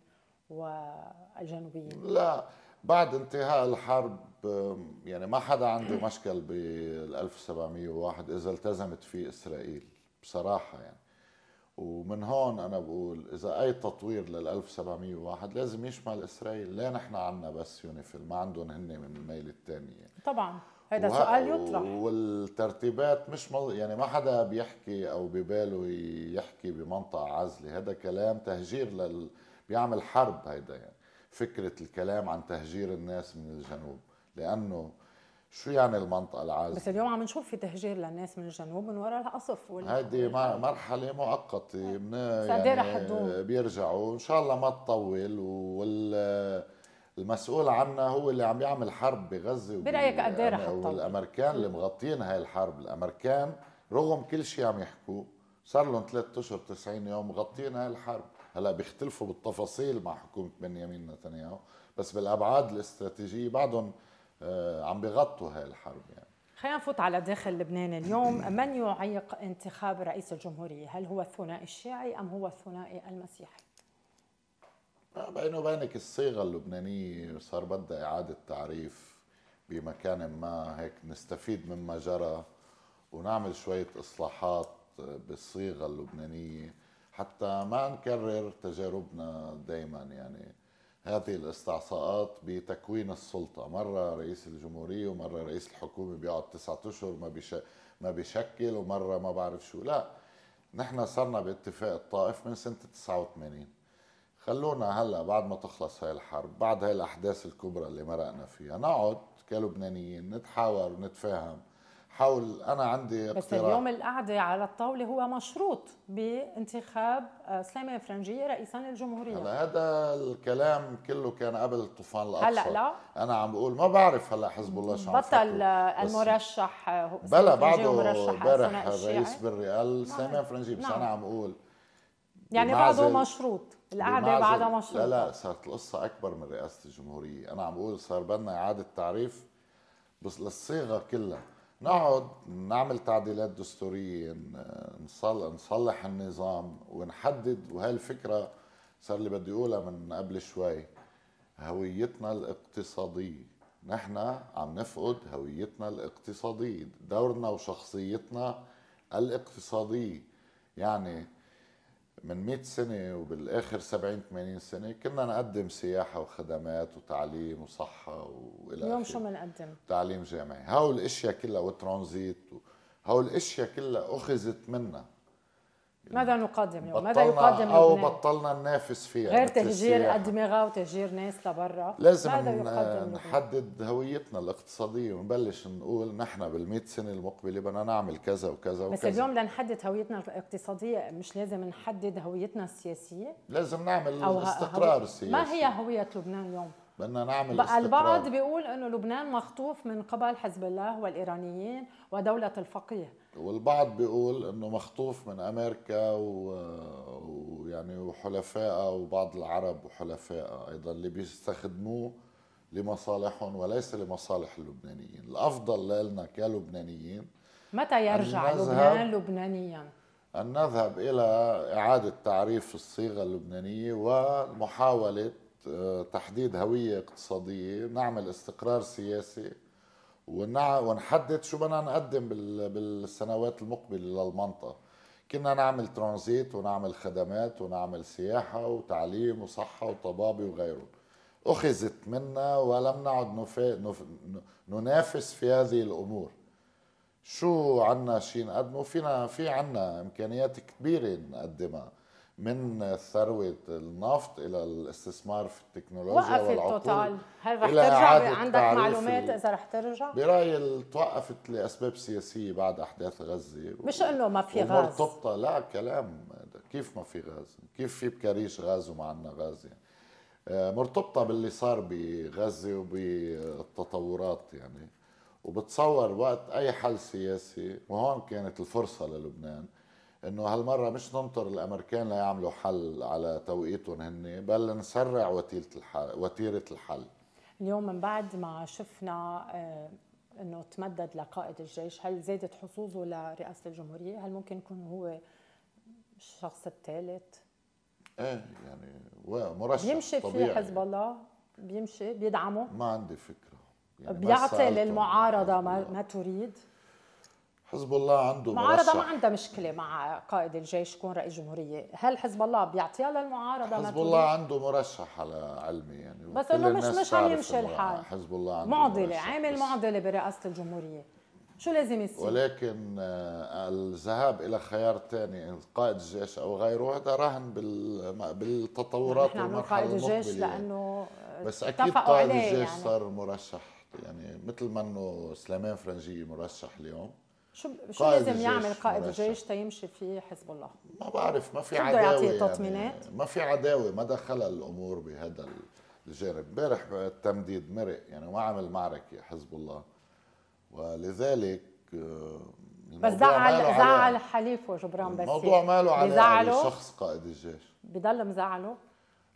والجنوبيين لا بعد انتهاء الحرب يعني ما حدا عنده مشكل بال 1701 اذا التزمت فيه اسرائيل بصراحه يعني ومن هون انا بقول اذا اي تطوير لل 1701 لازم يشمل اسرائيل، ليه نحن عنا بس يونيفيل ما عندهم هن من الميل الثانيه طبعا هذا وه... سؤال يطرح والترتيبات مش مل... يعني ما حدا بيحكي او بباله يحكي بمنطقه عزله، هذا كلام تهجير لل بيعمل حرب هيدا يعني فكره الكلام عن تهجير الناس من الجنوب لانه شو يعني المنطقه العازله بس اليوم عم نشوف في تهجير للناس من الجنوب من وراء القصف وال... هيدي مرحله مؤقته اه. من يعني رح بيرجعوا ان شاء الله ما تطول وال المسؤول عنا هو اللي عم يعمل حرب بغزه برايك قد ايه رح والامريكان اللي مغطيين هاي الحرب الامريكان رغم كل شيء عم يحكوه صار لهم ثلاث اشهر 90 يوم مغطيين هاي الحرب هلا بيختلفوا بالتفاصيل مع حكومه بنيامين نتنياهو بس بالابعاد الاستراتيجيه بعدهم آه، عم بغطوا هاي الحرب يعني خلينا نفوت على داخل لبنان اليوم من يعيق انتخاب رئيس الجمهورية هل هو الثنائي الشيعي أم هو الثنائي المسيحي آه، بيني وبينك الصيغة اللبنانية صار بدها إعادة تعريف بمكان ما هيك نستفيد مما جرى ونعمل شوية إصلاحات آه، بالصيغة اللبنانية حتى ما نكرر تجاربنا دايما يعني هذه الاستعصاءات بتكوين السلطة مرة رئيس الجمهورية ومرة رئيس الحكومة بيقعد تسعة أشهر ما, بيش... ما بيشكل ومرة ما بعرف شو لا نحن صرنا باتفاق الطائف من سنة 89 خلونا هلا بعد ما تخلص هاي الحرب بعد هاي الأحداث الكبرى اللي مرقنا فيها نقعد كلبنانيين نتحاور ونتفاهم حول انا عندي اقتراح بس اليوم القعده على الطاوله هو مشروط بانتخاب سلامه فرنجيه رئيسا للجمهوريه هلا هذا الكلام كله كان قبل الطوفان الاقصى هلا لا انا عم بقول ما بعرف هلا حزب الله شو بطل المرشح بلا بعده امبارح رئيس قال نعم. سلامه فرنجيه بس نعم. انا عم بقول يعني بعده مشروط القعده بعدها مشروط لا لا صارت القصه اكبر من رئاسه الجمهوريه انا عم بقول صار بدنا اعاده تعريف بس للصيغه كلها نقعد نعمل تعديلات دستورية نصلح النظام ونحدد وهي الفكرة صار اللي بدي أقولها من قبل شوي هويتنا الاقتصادية نحن عم نفقد هويتنا الاقتصادية دورنا وشخصيتنا الاقتصادية يعني من 100 سنة وبالآخر 70 80 سنة كنا نقدم سياحة وخدمات وتعليم وصحة وإلى اليوم شو بنقدم؟ تعليم جامعي، هول الأشياء كلها وترانزيت هول الأشياء كلها أخذت منا ماذا نقدم اليوم؟ ماذا يقدم أو لبنان؟ بطلنا ننافس فيها غير تهجير أدمغة وتهجير ناس لبرا لازم نحدد هويتنا الاقتصادية ونبلش نقول نحن بال100 سنة المقبلة بدنا نعمل كذا وكذا وكذا بس اليوم لنحدد هويتنا الاقتصادية مش لازم نحدد هويتنا السياسية؟ لازم نعمل أو استقرار هوي... سياسي ما هي هوية لبنان اليوم؟ بدنا نعمل بقى البعض بيقول انه لبنان مخطوف من قبل حزب الله والايرانيين ودوله الفقيه والبعض بيقول انه مخطوف من امريكا ويعني وحلفائها وبعض العرب وحلفائها ايضا اللي بيستخدموه لمصالحهم وليس لمصالح اللبنانيين الافضل لنا كلبنانيين متى يرجع لبنان لبنانيا ان نذهب الى اعاده تعريف الصيغه اللبنانيه ومحاوله آه، تحديد هويه اقتصاديه نعمل استقرار سياسي ونحدد شو بدنا نقدم بالسنوات المقبله للمنطقه كنا نعمل ترانزيت ونعمل خدمات ونعمل سياحه وتعليم وصحه وطبابه وغيره اخذت منا ولم نعد نف... ننافس في هذه الامور شو عنا شيء نقدمه فينا في عنا امكانيات كبيره نقدمها من ثروة النفط إلى الاستثمار في التكنولوجيا وقف التوتال هل رح ترجع عندك معلومات إذا رح ترجع؟ برأيي توقفت لأسباب سياسية بعد أحداث غزة مش إنه ما في غاز مرتبطة لا كلام كيف ما في غاز؟ كيف في بكريش غاز وما عندنا غاز يعني؟ آه، مرتبطة باللي صار بغزة وبالتطورات يعني وبتصور وقت أي حل سياسي وهون كانت الفرصة للبنان انه هالمره مش ننطر الامريكان ليعملوا حل على توقيتهم هن بل نسرع وتيره الحل وتيره الحل اليوم من بعد ما شفنا آه، انه تمدد لقائد الجيش هل زادت حظوظه لرئاسه الجمهوريه هل ممكن يكون هو الشخص الثالث ايه يعني مرشح بيمشي في حزب الله بيمشي بيدعمه ما عندي فكره يعني بيعطي للمعارضه ما, ما تريد حزب الله عنده المعارضه ما عندها مشكله مع قائد الجيش يكون رئيس جمهوريه، هل حزب الله بيعطيها للمعارضه حزب الله عنده مرشح على علمي يعني بس انه مش مش عم يمشي الحال حزب الله عنده معضله عامل معضله برئاسه الجمهوريه شو لازم يصير؟ ولكن آه، الذهاب الى خيار ثاني قائد الجيش او غيره هذا رهن بالتطورات نحن عم قائد الجيش لانه بس اكيد قائد الجيش يعني. صار مرشح يعني مثل ما انه سليمان فرنجيه مرشح اليوم شو شو لازم يعمل قائد الجيش تيمشي في حزب الله؟ ما بعرف ما في عداوه يعطي تطمينات؟ يعني ما في عداوه ما دخلها الامور بهذا الجانب، امبارح التمديد مرق يعني ما عمل معركه حزب الله ولذلك آه، بس زعل زعل حليفه جبران بس الموضوع ما له علاقه بشخص قائد الجيش بضل مزعله؟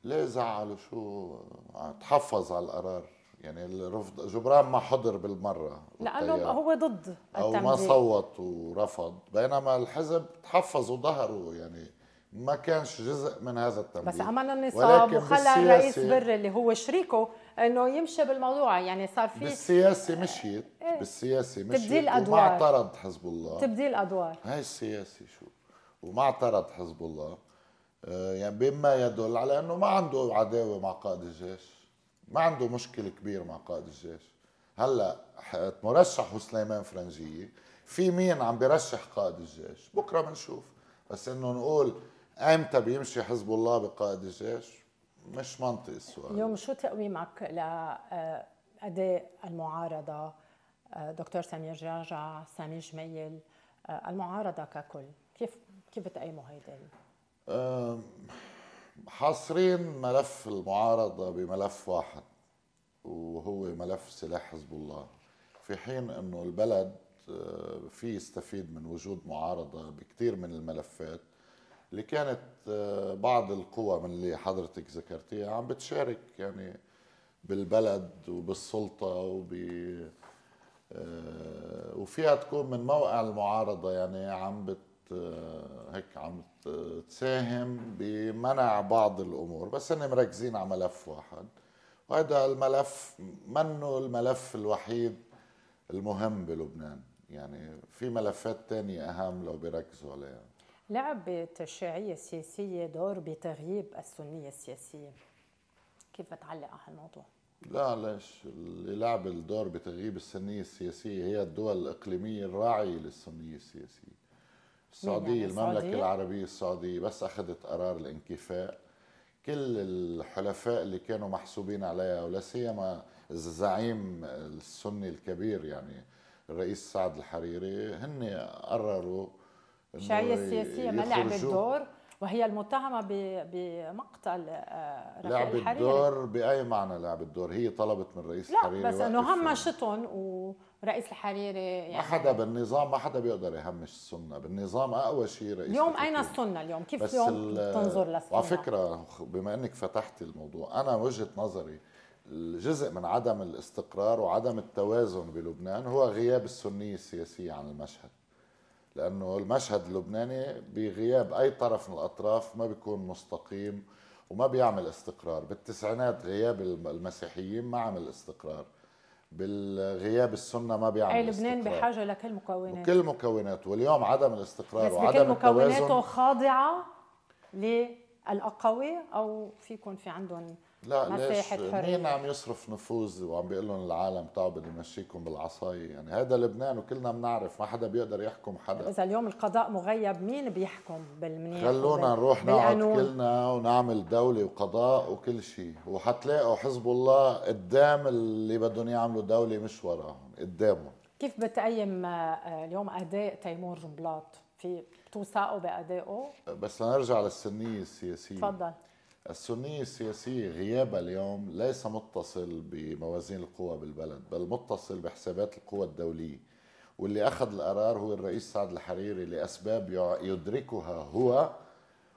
ليه زعله شو؟ آه، تحفظ على القرار يعني الرفض جبران ما حضر بالمره لانه هو ضد او ما صوت ورفض بينما الحزب تحفظ وظهروا يعني ما كانش جزء من هذا التمويل بس عمل النصاب وخلى الرئيس بري اللي هو شريكه انه يمشي بالموضوع يعني صار في بالسياسه مشيت إيه؟ بالسياسه مشيت تبديل ادوار وما اعترض حزب الله تبديل ادوار هاي السياسه شو وما اعترض حزب الله آه، يعني بما يدل على انه ما عنده عداوه مع قائد الجيش ما عنده مشكله كبيره مع قائد الجيش هلا مرشح سليمان فرنجيه في مين عم برشح قائد الجيش بكره بنشوف بس انه نقول امتى بيمشي حزب الله بقائد الجيش مش منطقي السؤال اليوم شو تقويمك لاداء آه، المعارضه آه، دكتور سمير جعجع سامي جميل آه، المعارضه ككل كيف كيف بتقيموا هيدا حاصرين ملف المعارضة بملف واحد وهو ملف سلاح حزب الله في حين أنه البلد آه، في يستفيد من وجود معارضة بكثير من الملفات اللي كانت آه، بعض القوى من اللي حضرتك ذكرتيها عم بتشارك يعني بالبلد وبالسلطة وب آه، وفيها تكون من موقع المعارضة يعني عم بت آه، هيك عم آه، تساهم بمنع بعض الامور بس هن مركزين على ملف واحد وهذا الملف منه الملف الوحيد المهم بلبنان يعني في ملفات تانية أهم لو بيركزوا عليها لعبت الشيعية السياسية دور بتغييب السنية السياسية كيف بتعلق على هالموضوع؟ لا ليش اللي لعب الدور بتغييب السنية السياسية هي الدول الإقليمية الراعية للسنية السياسية السعودية يعني المملكة السعودية؟ العربية السعودية بس أخذت قرار الانكفاء كل الحلفاء اللي كانوا محسوبين عليها ولا سيما الزعيم السني الكبير يعني الرئيس سعد الحريري هن قرروا الشعية السياسية ما لعبت دور وهي المتهمة بمقتل آه، رفيق الحريري لعبت دور بأي معنى لعبت دور هي طلبت من الرئيس لا الحريري لا بس انه همشتهم و رئيس الحريري يعني ما حدا بالنظام ما حدا بيقدر يهمش السنه، بالنظام اقوى شيء رئيس اليوم اين السنه اليوم؟ كيف اليوم بتنظر للسنه؟ وعلى فكره بما انك فتحت الموضوع، انا وجهه نظري الجزء من عدم الاستقرار وعدم التوازن بلبنان هو غياب السنيه السياسيه عن المشهد. لانه المشهد اللبناني بغياب اي طرف من الاطراف ما بيكون مستقيم وما بيعمل استقرار، بالتسعينات غياب المسيحيين ما عمل استقرار. بالغياب السنه ما بيعمل لبنان بحاجه لكل مكونات كل مكونات واليوم عدم الاستقرار بس وعدم مكوناته خاضعه للاقوي او فيكون في عندهم لا مساحة ليش حرية. مين عم يصرف نفوذ وعم بيقول لهم العالم تعوا بدي مشيكم بالعصاية يعني هذا لبنان وكلنا بنعرف ما حدا بيقدر يحكم حدا إذا اليوم القضاء مغيب مين بيحكم بالمنيح خلونا نروح نقعد كلنا ونعمل دولة وقضاء وكل شيء وحتلاقوا حزب الله قدام اللي بدهم يعملوا دولة مش وراهم قدامهم كيف بتقيم آه، اليوم أداء تيمور جنبلاط في توثقوا بأدائه بس نرجع للسنية السياسية تفضل السنية السياسية غيابها اليوم ليس متصل بموازين القوى بالبلد بل متصل بحسابات القوى الدولية واللي أخذ القرار هو الرئيس سعد الحريري لأسباب يدركها هو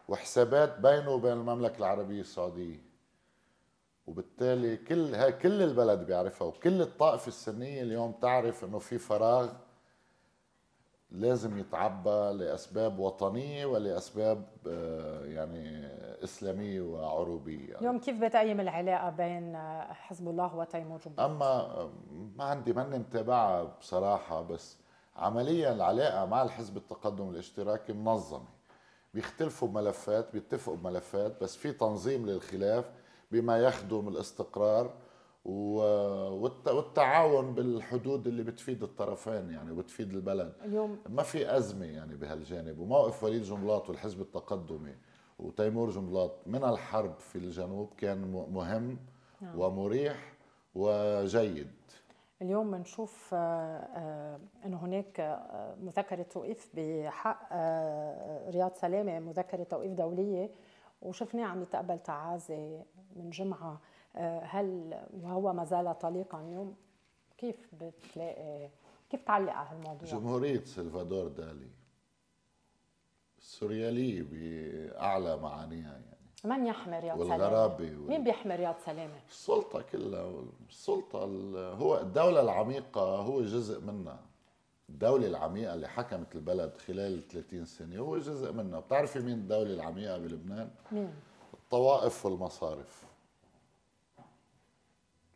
وحسابات بينه وبين المملكة العربية السعودية وبالتالي كل هاي كل البلد بيعرفها وكل الطائفة السنية اليوم تعرف انه في فراغ لازم يتعبى لأسباب وطنية ولأسباب آه، يعني اسلاميه وعروبيه اليوم يعني. كيف بتقيم العلاقه بين حزب الله وتيمور جمهور؟ اما ما عندي ماني متابعها بصراحه بس عمليا العلاقه مع الحزب التقدم الاشتراكي منظمه بيختلفوا بملفات بيتفقوا بملفات بس في تنظيم للخلاف بما يخدم الاستقرار والتعاون بالحدود اللي بتفيد الطرفين يعني وبتفيد البلد اليوم ما في أزمة يعني بهالجانب وموقف وليد جملاط والحزب التقدمي وتيمور جنبلاط من الحرب في الجنوب كان مهم نعم. ومريح وجيد اليوم بنشوف آه، آه، انه هناك آه، مذكره توقيف بحق رياض سلامه مذكره توقيف دوليه وشفناه عم يتقبل تعازي من جمعه هل وهو ما زال طليقا اليوم كيف بتلاقي كيف تعلق على هالموضوع؟ جمهوريه سلفادور دالي سوريالية بأعلى معانيها يعني من يحمي رياض سلامه؟ والغرابة وال... مين بيحمي رياض سلامة؟ السلطة كلها السلطة هو الدولة العميقة هو جزء منها الدولة العميقة اللي حكمت البلد خلال 30 سنة هو جزء منها بتعرفي مين الدولة العميقة بلبنان؟ مين؟ الطوائف والمصارف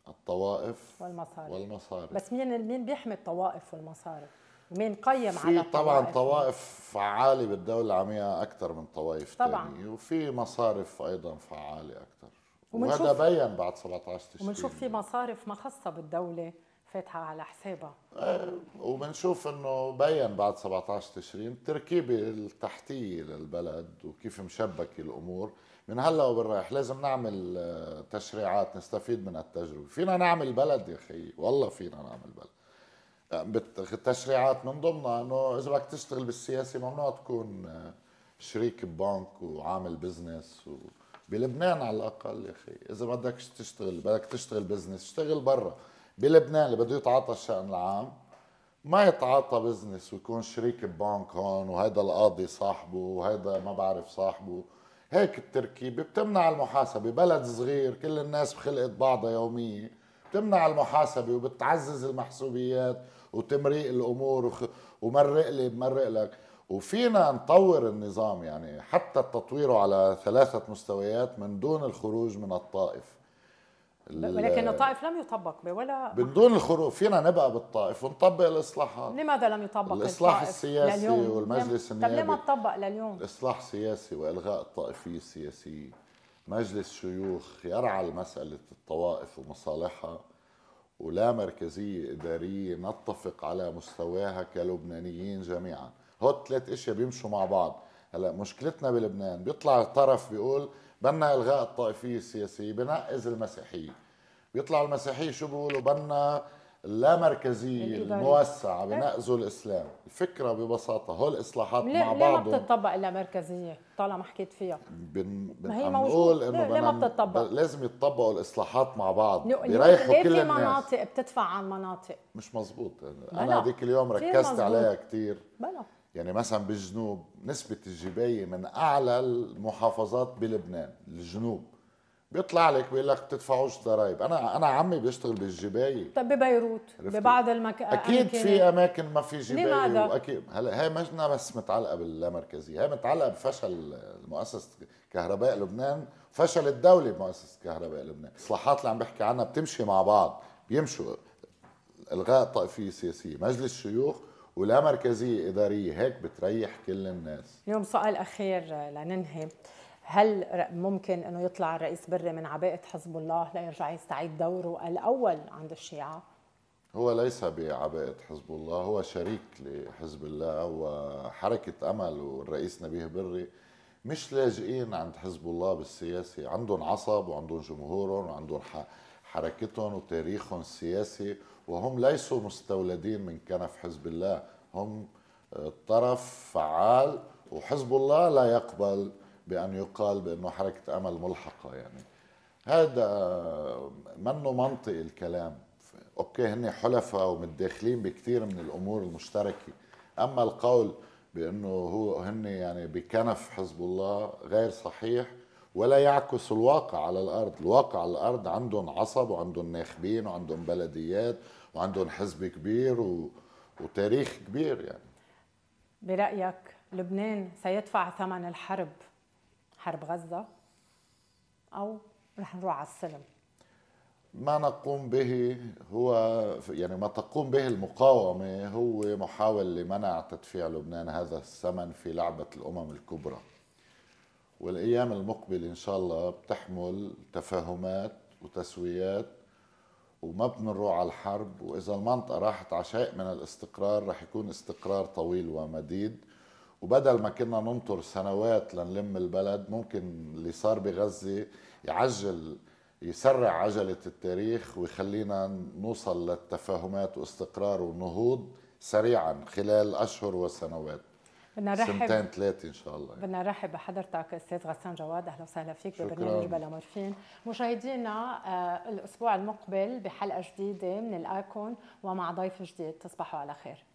الطوائف والمصارف والمصارف بس مين مين بيحمي الطوائف والمصارف؟ قيم على في طبعا طوائف, فعاله بالدوله العاميه اكثر من طوائف طبعا وفي مصارف ايضا فعاله اكثر وهذا بين بعد 17 تشرين وبنشوف في مصارف ما خاصه بالدوله فاتحه على حسابها إيه، وبنشوف انه بين بعد 17 تشرين التركيبه التحتيه للبلد وكيف مشبكه الامور من هلا وبالرايح لازم نعمل آه، تشريعات نستفيد من التجربه فينا نعمل بلد يا خيي والله فينا نعمل بلد بالتشريعات من ضمنها انه اذا بدك تشتغل بالسياسه ممنوع تكون آه، شريك ببنك وعامل بزنس و... بلبنان على الاقل يا اخي اذا بدك تشتغل بدك تشتغل بزنس اشتغل برا بلبنان اللي بده يتعاطى الشان العام ما يتعاطى بزنس ويكون شريك ببنك هون وهيدا القاضي صاحبه وهيدا ما بعرف صاحبه هيك التركيبة بتمنع المحاسبة بلد صغير كل الناس بخلقت بعضها يومية بتمنع المحاسبة وبتعزز المحسوبيات وتمرق الامور وخ... ومرق لي بمرق لك وفينا نطور النظام يعني حتى تطويره على ثلاثة مستويات من دون الخروج من الطائف ولكن الطائف لم يطبق بولا من دون الخروج فينا نبقى بالطائف ونطبق الاصلاحات لماذا لم يطبق الاصلاح الطائف السياسي لليوم. والمجلس النيابي طب لما طبق لليوم الاصلاح سياسي والغاء الطائفيه السياسيه مجلس شيوخ يرعى مساله الطوائف ومصالحها ولا مركزية إدارية نتفق على مستواها كلبنانيين جميعا هو ثلاث اشياء بيمشوا مع بعض هلا مشكلتنا بلبنان بيطلع طرف بيقول بدنا الغاء الطائفيه السياسيه بنقز المسيحيه بيطلع المسيحيه شو بيقولوا بدنا لا مركزيه الموسعه بنقذوا الاسلام الفكره ببساطه هول الاصلاحات مع بعض ليه ما بتطبق الا مركزيه طالما حكيت فيها بن... بن... ما هي موجوده انه ليه ما بتطبق لازم يتطبقوا الاصلاحات مع بعض بيريحوا كل في الناس مناطق بتدفع عن مناطق مش مزبوط انا هذيك اليوم ركزت عليها كثير بلا يعني مثلا بالجنوب نسبه الجبايه من اعلى المحافظات بلبنان الجنوب بيطلع لك بيقول لك بتدفعوش ضرائب انا انا عمي بيشتغل بالجبايه طب ببيروت ببعض المكان اكيد في اماكن ما في جبايه لماذا؟ واكيد هلا هي مش بس متعلقه باللامركزيه هي متعلقه بفشل مؤسسه كهرباء لبنان فشل الدوله بمؤسسه كهرباء لبنان الاصلاحات اللي عم بحكي عنها بتمشي مع بعض بيمشوا الغاء الطائفيه السياسيه مجلس شيوخ ولا مركزيه اداريه هيك بتريح كل الناس اليوم سؤال اخير لننهي هل ممكن انه يطلع الرئيس بري من عباءه حزب الله ليرجع يستعيد دوره الاول عند الشيعه؟ هو ليس بعباءة حزب الله هو شريك لحزب الله وحركة أمل والرئيس نبيه بري مش لاجئين عند حزب الله بالسياسي عندهم عصب وعندهم جمهورهم وعندهم حركتهم وتاريخهم السياسي وهم ليسوا مستولدين من كنف حزب الله هم طرف فعال وحزب الله لا يقبل بأن يقال بأنه حركة أمل ملحقة يعني هذا منه منطقي الكلام أوكي هن حلفاء ومتداخلين بكثير من الأمور المشتركة أما القول بأنه هو هن يعني بكنف حزب الله غير صحيح ولا يعكس الواقع على الأرض الواقع على الأرض عندهم عصب وعندهم ناخبين وعندهم بلديات وعندهم حزب كبير و... وتاريخ كبير يعني برأيك لبنان سيدفع ثمن الحرب حرب غزة أو رح نروح على السلم ما نقوم به هو يعني ما تقوم به المقاومة هو محاوله لمنع تدفيع لبنان هذا الثمن في لعبة الأمم الكبرى والأيام المقبلة إن شاء الله بتحمل تفاهمات وتسويات وما بنروح على الحرب وإذا المنطقة راحت على شيء من الاستقرار رح يكون استقرار طويل ومديد وبدل ما كنا ننطر سنوات لنلم البلد ممكن اللي صار بغزة يعجل يسرع عجلة التاريخ ويخلينا نوصل للتفاهمات واستقرار ونهوض سريعا خلال أشهر وسنوات بدنا نرحب سنتين ثلاثة إن شاء الله بدنا نرحب بحضرتك أستاذ غسان جواد أهلا وسهلا فيك ببرنامج بلا مورفين مشاهدينا آه، الأسبوع المقبل بحلقة جديدة من الآيكون ومع ضيف جديد تصبحوا على خير